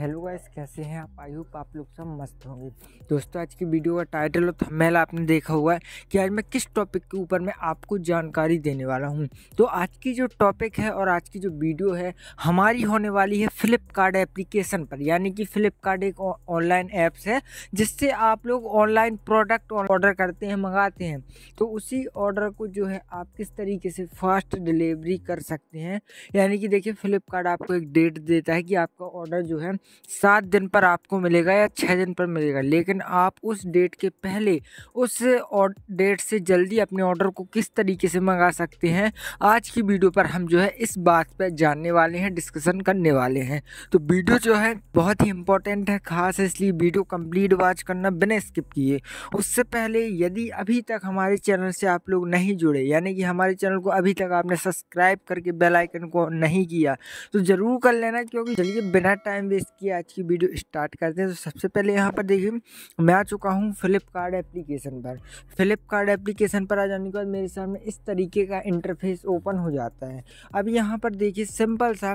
hello guys कैसे हैं आप आई होप आप लोग सब मस्त होंगे दोस्तों आज की वीडियो का टाइटल और थंबनेल आपने देखा हुआ है कि आज मैं किस टॉपिक के ऊपर मैं आपको जानकारी देने वाला हूं तो आज की जो टॉपिक है और आज की जो वीडियो है हमारी होने वाली है फ्लिपकार्ट एप्लीकेशन पर यानी कि फ्लिपकार्ट एक ऑनलाइन ऐप्स है जिससे आप लोग ऑनलाइन प्रोडक्ट ऑर्डर करते हैं मंगाते हैं तो उसी ऑर्डर को जो है आप किस तरीके से फास्ट डिलीवरी कर सकते हैं यानी कि देखिए फ्लिपकार्ट आपको एक डेट देता है कि आपका ऑर्डर जो है सात दिन पर आपको मिलेगा या छः दिन पर मिलेगा लेकिन आप उस डेट के पहले उस डेट से जल्दी अपने ऑर्डर को किस तरीके से मंगा सकते हैं आज की वीडियो पर हम जो है इस बात पर जानने वाले हैं डिस्कशन करने वाले हैं तो वीडियो जो है बहुत ही इंपॉर्टेंट है खास इसलिए वीडियो कंप्लीट वॉच करना बिना स्किप किए उससे पहले यदि अभी तक हमारे चैनल से आप लोग नहीं जुड़े यानी कि हमारे चैनल को अभी तक आपने सब्सक्राइब करके बेलाइकन को नहीं किया तो ज़रूर कर लेना क्योंकि चलिए बिना टाइम वेस्ट कि आज की वीडियो स्टार्ट करते हैं तो सबसे पहले यहाँ पर देखिए मैं आ चुका हूँ फ्लिपकार्ट एप्लीकेशन पर फ्लिपकार्ट एप्लीकेशन पर आ जाने के बाद मेरे सामने इस तरीके का इंटरफेस ओपन हो जाता है अब यहाँ पर देखिए सिंपल सा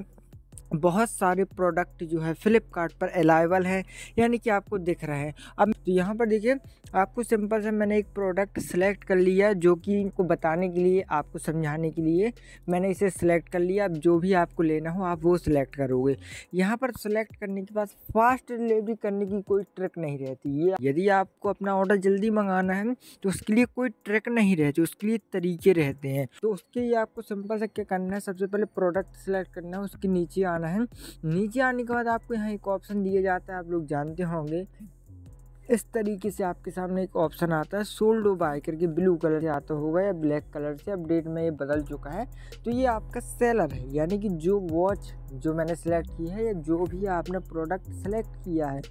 बहुत सारे प्रोडक्ट जो है फ्लिपकार्ट पर अलाइबल हैं यानी कि आपको दिख रहे हैं अब तो यहाँ पर देखिए आपको सिंपल से मैंने एक प्रोडक्ट सेलेक्ट कर लिया जो कि इनको बताने के लिए आपको समझाने के लिए मैंने इसे सिलेक्ट कर लिया अब जो भी आपको लेना हो आप वो सिलेक्ट करोगे यहाँ पर सेलेक्ट करने के बाद फास्ट डिलीवरी करने की कोई ट्रिक नहीं रहती ये यदि आपको अपना ऑर्डर जल्दी मंगाना है तो उसके लिए कोई ट्रिक नहीं रहती उसके लिए तरीके रहते हैं तो उसके लिए आपको सिंपल से क्या करना है सबसे पहले प्रोडक्ट सेलेक्ट करना है उसके नीचे आना है नीचे आने के बाद आपको यहाँ एक ऑप्शन दिया जाता है आप लोग जानते होंगे इस तरीके से आपके सामने एक ऑप्शन आता है सोल्डो बाय करके ब्लू कलर से आता होगा या ब्लैक कलर से अपडेट में ये बदल चुका है तो ये आपका सेलर है यानी कि जो वॉच जो मैंने सेलेक्ट की है या जो भी आपने प्रोडक्ट सेलेक्ट किया है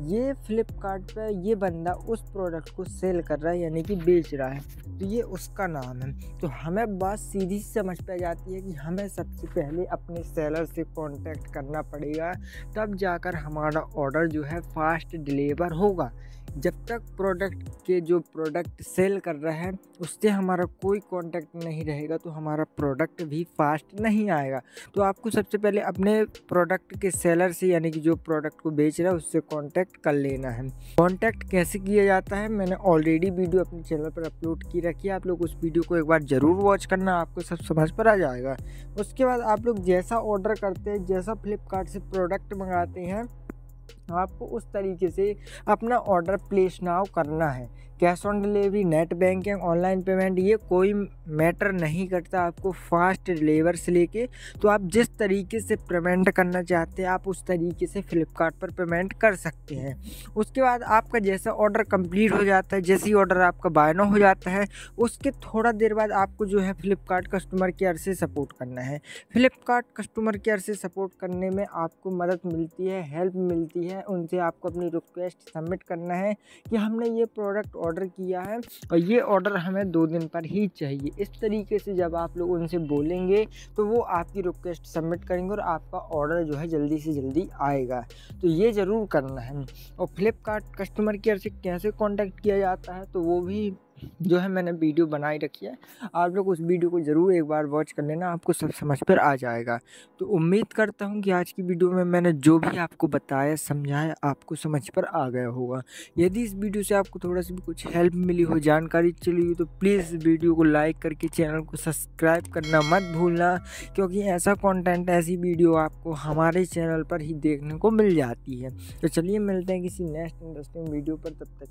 ये फ्लिपकार्ट ये बंदा उस प्रोडक्ट को सेल कर रहा है यानी कि बेच रहा है तो ये उसका नाम है तो हमें बात सीधी समझ पे जाती है कि हमें सबसे पहले अपने सेलर से कांटेक्ट करना पड़ेगा तब जाकर हमारा ऑर्डर जो है फास्ट डिलीवर होगा जब तक प्रोडक्ट के जो प्रोडक्ट सेल कर रहा है उससे हमारा कोई कांटेक्ट नहीं रहेगा तो हमारा प्रोडक्ट भी फास्ट नहीं आएगा तो आपको सबसे पहले अपने प्रोडक्ट के सेलर से यानी कि जो प्रोडक्ट को बेच रहा है उससे कांटेक्ट कर लेना है कांटेक्ट कैसे किया जाता है मैंने ऑलरेडी वीडियो अपने चैनल पर अपलोड की रखी है आप लोग उस वीडियो को एक बार ज़रूर वॉच करना आपको सब समझ पर आ जाएगा उसके बाद आप लोग जैसा ऑर्डर करते हैं जैसा फ्लिपकार्ट से प्रोडक्ट मंगाते हैं तो आपको उस तरीके से अपना ऑर्डर प्लेस नाव करना है cash on delivery net banking online payment ये कोई मैटर नहीं करता आपको फास्ट डिलीवर से लेके तो आप जिस तरीके से पेमेंट करना चाहते हैं आप उस तरीके से फ्लिपकार्ट पर पेमेंट कर सकते हैं उसके बाद आपका जैसा ऑर्डर कंप्लीट हो जाता है जैसे ही ऑर्डर आपका बायनो हो जाता है उसके थोड़ा देर बाद आपको जो है फ्लिपकार्ट कस्टमर केयर से सपोर्ट करना है फ्लिपकार्ट कस्टमर केयर से सपोर्ट करने में आपको मदद मिलती है हेल्प मिलती है उनसे आपको अपनी रिक्वेस्ट सबमिट करना है कि हमने ये प्रोडक्ट ऑर्डर किया है और ये ऑर्डर हमें दो दिन पर ही चाहिए इस तरीके से जब आप लोग उनसे बोलेंगे तो वो आपकी रिक्वेस्ट सबमिट करेंगे और आपका ऑर्डर जो है जल्दी से जल्दी आएगा तो ये ज़रूर करना है और फ्लिपकार्ट कस्टमर केयर से कैसे कॉन्टैक्ट किया जाता है तो वो भी जो है मैंने वीडियो बनाई रखी है आप लोग उस वीडियो को ज़रूर एक बार वॉच कर लेना आपको सब समझ पर आ जाएगा तो उम्मीद करता हूँ कि आज की वीडियो में मैंने जो भी आपको बताया समझाया आपको समझ पर आ गया होगा यदि इस वीडियो से आपको थोड़ा सा भी कुछ हेल्प मिली हो जानकारी चली हो तो प्लीज़ वीडियो को लाइक करके चैनल को सब्सक्राइब करना मत भूलना क्योंकि ऐसा कॉन्टेंट ऐसी वीडियो आपको हमारे चैनल पर ही देखने को मिल जाती है तो चलिए मिलते हैं किसी नेक्स्ट इंटरेस्टिंग वीडियो पर तब तक